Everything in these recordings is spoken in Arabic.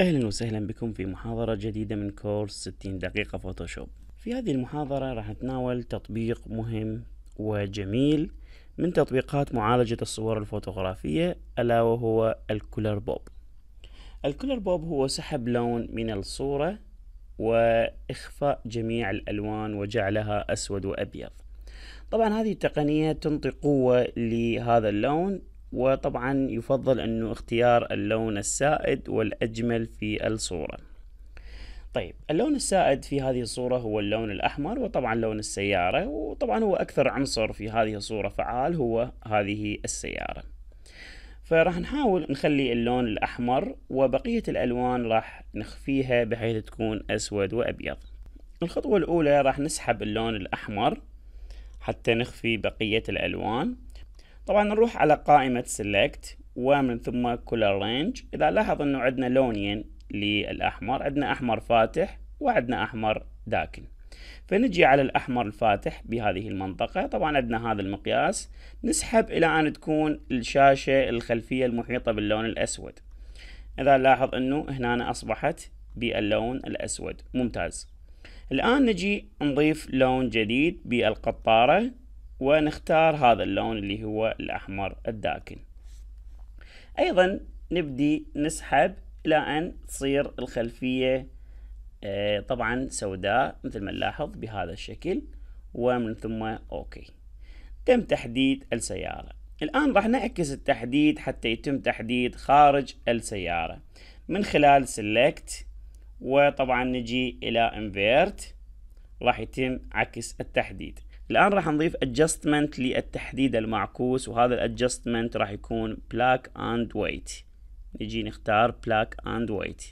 اهلا وسهلا بكم في محاضرة جديدة من كورس 60 دقيقة فوتوشوب في هذه المحاضرة راح نتناول تطبيق مهم وجميل من تطبيقات معالجة الصور الفوتوغرافية ألا وهو الكولر بوب الكولر بوب هو سحب لون من الصورة وإخفاء جميع الألوان وجعلها أسود وأبيض طبعا هذه التقنية تنطي قوة لهذا اللون وطبعا يفضل أنه اختيار اللون السائد والأجمل في الصورة طيب اللون السائد في هذه الصورة هو اللون الأحمر وطبعا لون السيارة وطبعا هو أكثر عنصر في هذه الصورة فعال هو هذه السيارة فراح نحاول نخلي اللون الأحمر وبقية الألوان راح نخفيها بحيث تكون أسود وأبيض الخطوة الأولى راح نسحب اللون الأحمر حتى نخفي بقية الألوان طبعا نروح على قائمة select ومن ثم color range إذا لاحظ أنه عندنا لونين للأحمر عندنا أحمر فاتح وعندنا أحمر داكن فنجي على الأحمر الفاتح بهذه المنطقة طبعا عندنا هذا المقياس نسحب إلى أن تكون الشاشة الخلفية المحيطة باللون الأسود إذا لاحظ أنه هنا أصبحت باللون الأسود ممتاز الآن نجي نضيف لون جديد بالقطارة ونختار هذا اللون اللي هو الأحمر الداكن أيضا نبدي نسحب إلى أن تصير الخلفية آه، طبعا سوداء مثل ما نلاحظ بهذا الشكل ومن ثم أوكي تم تحديد السيارة الآن راح نعكس التحديد حتى يتم تحديد خارج السيارة من خلال select وطبعا نجي إلى invert راح يتم عكس التحديد الآن راح نضيف adjustment للتحديد المعكوس وهذا الادجستمنت راح يكون black and white نجي نختار black and white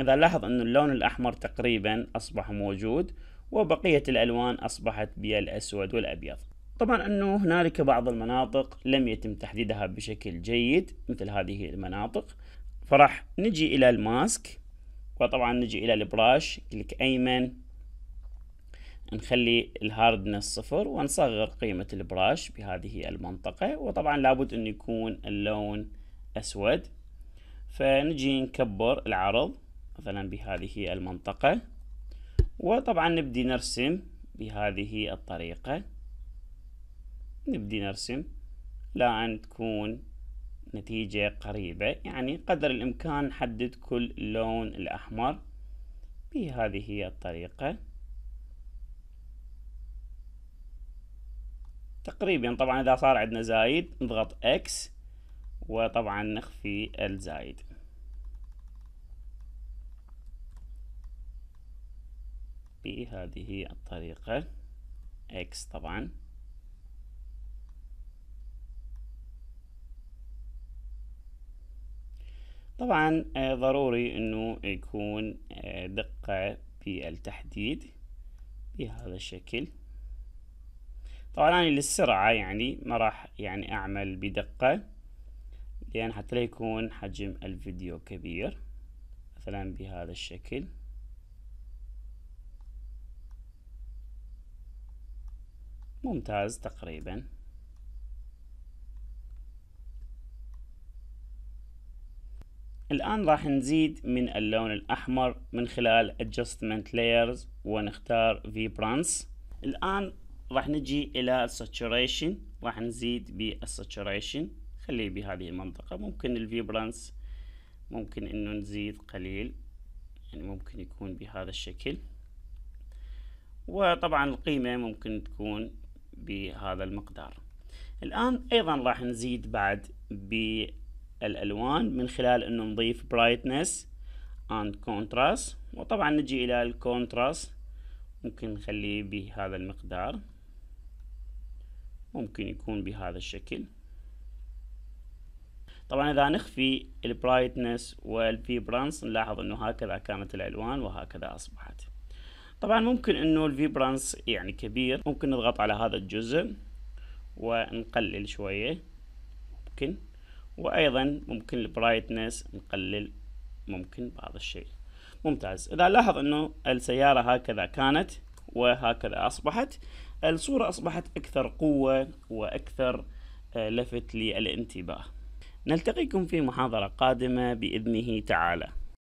إذا لاحظ أن اللون الأحمر تقريبا أصبح موجود وبقية الألوان أصبحت بالأسود والأبيض طبعا أنه هنالك بعض المناطق لم يتم تحديدها بشكل جيد مثل هذه المناطق فراح نجي إلى الماسك وطبعا نجي إلى البراش كليك أيمن نخلي الهاردنس صفر ونصغر قيمة البراش بهذه المنطقة وطبعا لابد أن يكون اللون أسود فنجي نكبر العرض مثلا بهذه المنطقة وطبعا نبدي نرسم بهذه الطريقة نبدي نرسم لأن تكون نتيجة قريبة يعني قدر الإمكان نحدد كل لون الأحمر بهذه الطريقة تقريبا طبعا اذا صار عندنا زايد نضغط اكس وطبعا نخفي الزايد بهذه الطريقة اكس طبعا طبعا آه، ضروري انه يكون آه، دقة في التحديد بهذا الشكل طبعا أنا للسرعة يعني ما راح يعني أعمل بدقة لأن حتى لا يكون حجم الفيديو كبير مثلا بهذا الشكل ممتاز تقريبا الآن راح نزيد من اللون الأحمر من خلال Adjustment Layers ونختار Vibrance الآن راح نجي إلى الساتوريشن راح نزيد بالساتوريشن خليه بهذه المنطقة ممكن الفيبرانس ممكن إنه نزيد قليل يعني ممكن يكون بهذا الشكل وطبعا القيمة ممكن تكون بهذا المقدار الآن أيضا راح نزيد بعد بالألوان من خلال أنه نضيف برايتنس اند كونتراست وطبعا نجي إلى الكونتراست ممكن نخليه بهذا المقدار ممكن يكون بهذا الشكل طبعا اذا نخفي البرايتنس والفيبرانس نلاحظ انه هكذا كانت الالوان وهكذا اصبحت طبعا ممكن انه الفيبرانس يعني كبير ممكن نضغط على هذا الجزء ونقلل شوية ممكن وايضا ممكن البرايتنس نقلل ممكن بعض الشيء ممتاز اذا لاحظ انه السيارة هكذا كانت وهكذا أصبحت الصورة أصبحت أكثر قوة وأكثر آه، لفت للانتباه نلتقيكم في محاضرة قادمة بإذنه تعالى